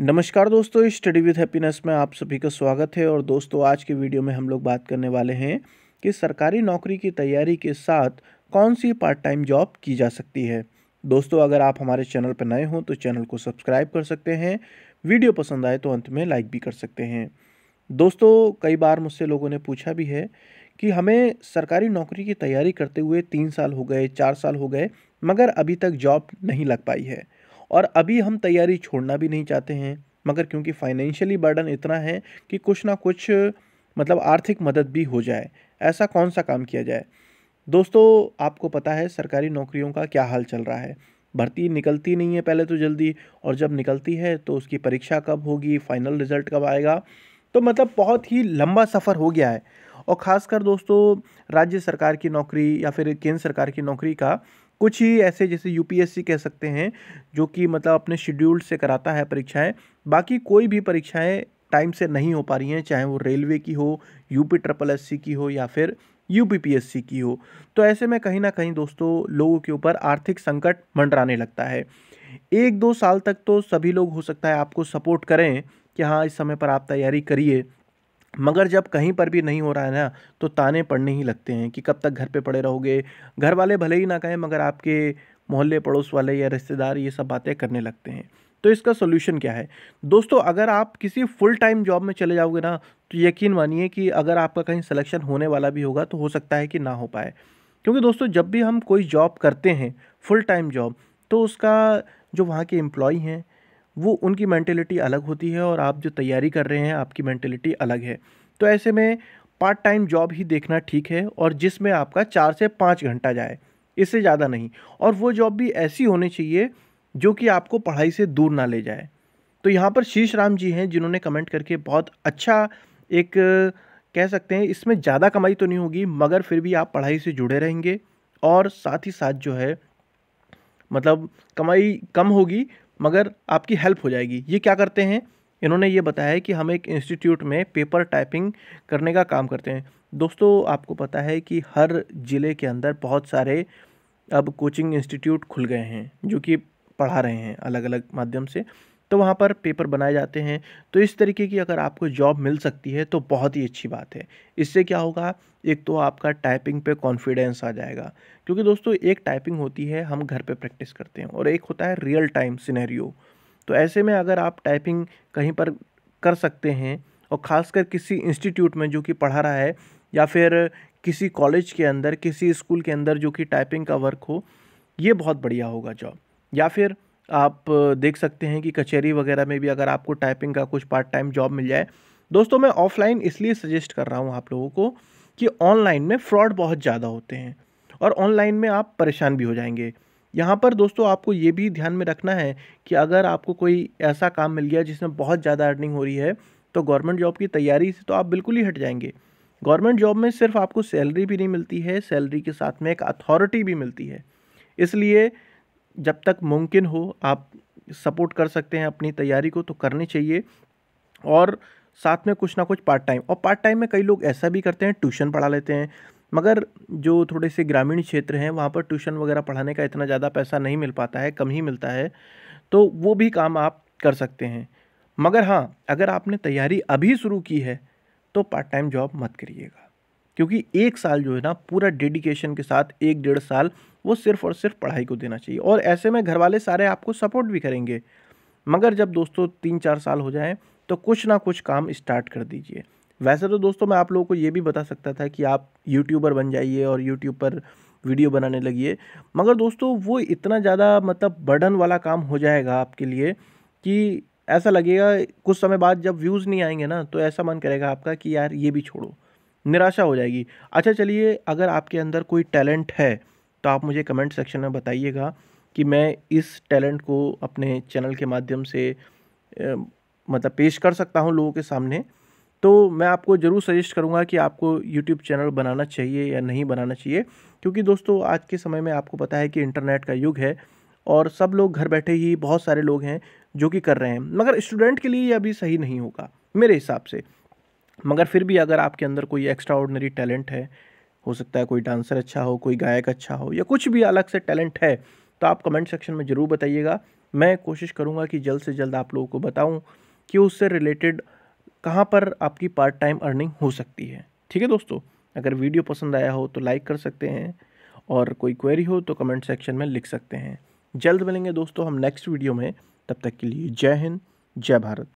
नमस्कार दोस्तों study with happiness में आप सभी का स्वागत है और दोस्तों आज के वीडियो में हम लोग बात करने वाले हैं कि सरकारी नौकरी की तैयारी के साथ कौन सी पार्ट टाइम जॉब की जा सकती है दोस्तों अगर आप हमारे चैनल पर नए हों तो चैनल को सब्सक्राइब कर सकते हैं वीडियो पसंद आए तो अंत में लाइक भी कर सकते हैं दोस्तों कई बार मुझसे लोगों ने पूछा भी है कि हमें सरकारी नौकरी की तैयारी करते हुए तीन साल हो गए चार साल हो गए मगर अभी तक जॉब नहीं लग पाई है और अभी हम तैयारी छोड़ना भी नहीं चाहते हैं मगर क्योंकि फाइनेंशियली बर्डन इतना है कि कुछ ना कुछ मतलब आर्थिक मदद भी हो जाए ऐसा कौन सा काम किया जाए दोस्तों आपको पता है सरकारी नौकरियों का क्या हाल चल रहा है भर्ती निकलती नहीं है पहले तो जल्दी और जब निकलती है तो उसकी परीक्षा कब होगी फाइनल रिज़ल्ट कब आएगा तो मतलब बहुत ही लंबा सफ़र हो गया है और ख़ासकर दोस्तों राज्य सरकार की नौकरी या फिर केंद्र सरकार की नौकरी का कुछ ही ऐसे जैसे यूपीएससी कह सकते हैं जो कि मतलब अपने शेड्यूल से कराता है परीक्षाएं बाकी कोई भी परीक्षाएं टाइम से नहीं हो पा रही हैं चाहे वो रेलवे की हो यूपी ट्रिपल एस की हो या फिर यू की हो तो ऐसे में कहीं ना कहीं दोस्तों लोगों के ऊपर आर्थिक संकट मंडराने लगता है एक दो साल तक तो सभी लोग हो सकता है आपको सपोर्ट करें कि हाँ इस समय पर आप तैयारी करिए मगर जब कहीं पर भी नहीं हो रहा है ना तो ताने पड़ने ही लगते हैं कि कब तक घर पे पड़े रहोगे घर वाले भले ही ना कहें मगर आपके मोहल्ले पड़ोस वाले या रिश्तेदार ये सब बातें करने लगते हैं तो इसका सोल्यूशन क्या है दोस्तों अगर आप किसी फुल टाइम जॉब में चले जाओगे ना तो यकीन मानिए कि अगर आपका कहीं सलेक्शन होने वाला भी होगा तो हो सकता है कि ना हो पाए क्योंकि दोस्तों जब भी हम कोई जॉब करते हैं फुल टाइम जॉब तो उसका जो वहाँ के एम्प्लॉय हैं वो उनकी मैंटेलिटी अलग होती है और आप जो तैयारी कर रहे हैं आपकी मैंटेलिटी अलग है तो ऐसे में पार्ट टाइम जॉब ही देखना ठीक है और जिसमें आपका चार से पाँच घंटा जाए इससे ज़्यादा नहीं और वो जॉब भी ऐसी होनी चाहिए जो कि आपको पढ़ाई से दूर ना ले जाए तो यहाँ पर शीश राम जी हैं जिन्होंने कमेंट करके बहुत अच्छा एक कह सकते हैं इसमें ज़्यादा कमाई तो नहीं होगी मगर फिर भी आप पढ़ाई से जुड़े रहेंगे और साथ ही साथ जो है मतलब कमाई कम होगी मगर आपकी हेल्प हो जाएगी ये क्या करते हैं इन्होंने ये बताया कि हम एक इंस्टीट्यूट में पेपर टाइपिंग करने का काम करते हैं दोस्तों आपको पता है कि हर ज़िले के अंदर बहुत सारे अब कोचिंग इंस्टीट्यूट खुल गए हैं जो कि पढ़ा रहे हैं अलग अलग माध्यम से तो वहाँ पर पेपर बनाए जाते हैं तो इस तरीके की अगर आपको जॉब मिल सकती है तो बहुत ही अच्छी बात है इससे क्या होगा एक तो आपका टाइपिंग पे कॉन्फिडेंस आ जाएगा क्योंकि दोस्तों एक टाइपिंग होती है हम घर पे प्रैक्टिस करते हैं और एक होता है रियल टाइम सिनेरियो तो ऐसे में अगर आप टाइपिंग कहीं पर कर सकते हैं और ख़ासकर किसी इंस्टीट्यूट में जो कि पढ़ा रहा है या फिर किसी कॉलेज के अंदर किसी स्कूल के अंदर जो कि टाइपिंग का वर्क हो ये बहुत बढ़िया होगा जॉब या फिर आप देख सकते हैं कि कचहरी वगैरह में भी अगर आपको टाइपिंग का कुछ पार्ट टाइम जॉब मिल जाए दोस्तों मैं ऑफलाइन इसलिए सजेस्ट कर रहा हूँ आप लोगों को कि ऑनलाइन में फ्रॉड बहुत ज़्यादा होते हैं और ऑनलाइन में आप परेशान भी हो जाएंगे यहाँ पर दोस्तों आपको ये भी ध्यान में रखना है कि अगर आपको कोई ऐसा काम मिल गया जिसमें बहुत ज़्यादा अर्निंग हो रही है तो गवर्नमेंट जॉब की तैयारी से तो आप बिल्कुल ही हट जाएंगे गवर्नमेंट जॉब में सिर्फ आपको सैलरी भी नहीं मिलती है सैलरी के साथ में एक अथॉरिटी भी मिलती है इसलिए जब तक मुमकिन हो आप सपोर्ट कर सकते हैं अपनी तैयारी को तो करनी चाहिए और साथ में कुछ ना कुछ पार्ट टाइम और पार्ट टाइम में कई लोग ऐसा भी करते हैं ट्यूशन पढ़ा लेते हैं मगर जो थोड़े से ग्रामीण क्षेत्र हैं वहाँ पर ट्यूशन वगैरह पढ़ाने का इतना ज़्यादा पैसा नहीं मिल पाता है कम ही मिलता है तो वो भी काम आप कर सकते हैं मगर हाँ अगर आपने तैयारी अभी शुरू की है तो पार्ट टाइम जॉब मत करिएगा क्योंकि एक साल जो है ना पूरा डेडिकेशन के साथ एक डेढ़ साल वो सिर्फ और सिर्फ पढ़ाई को देना चाहिए और ऐसे में घर वाले सारे आपको सपोर्ट भी करेंगे मगर जब दोस्तों तीन चार साल हो जाएँ तो कुछ ना कुछ काम स्टार्ट कर दीजिए वैसे तो दोस्तों मैं आप लोगों को ये भी बता सकता था कि आप यूट्यूबर बन जाइए और यूट्यूब पर वीडियो बनाने लगिए मगर दोस्तों वो इतना ज़्यादा मतलब बर्डन वाला काम हो जाएगा आपके लिए कि ऐसा लगेगा कुछ समय बाद जब व्यूज़ नहीं आएंगे ना तो ऐसा मन करेगा आपका कि यार ये भी छोड़ो निराशा हो जाएगी अच्छा चलिए अगर आपके अंदर कोई टैलेंट है तो आप मुझे कमेंट सेक्शन में बताइएगा कि मैं इस टैलेंट को अपने चैनल के माध्यम से मतलब पेश कर सकता हूँ लोगों के सामने तो मैं आपको ज़रूर सजेस्ट करूँगा कि आपको यूट्यूब चैनल बनाना चाहिए या नहीं बनाना चाहिए क्योंकि दोस्तों आज के समय में आपको पता है कि इंटरनेट का युग है और सब लोग घर बैठे ही बहुत सारे लोग हैं जो कि कर रहे हैं मगर स्टूडेंट के लिए ये अभी सही नहीं होगा मेरे हिसाब से मगर फिर भी अगर आपके अंदर कोई एक्स्ट्रा ऑर्डनरी टैलेंट है हो सकता है कोई डांसर अच्छा हो कोई गायक अच्छा हो या कुछ भी अलग से टैलेंट है तो आप कमेंट सेक्शन में ज़रूर बताइएगा मैं कोशिश करूँगा कि जल्द से जल्द आप लोगों को बताऊँ कि उससे रिलेटेड कहाँ पर आपकी पार्ट टाइम अर्निंग हो सकती है ठीक है दोस्तों अगर वीडियो पसंद आया हो तो लाइक कर सकते हैं और कोई क्वेरी हो तो कमेंट सेक्शन में लिख सकते हैं जल्द मिलेंगे दोस्तों हम नेक्स्ट वीडियो में तब तक के लिए जय हिंद जय भारत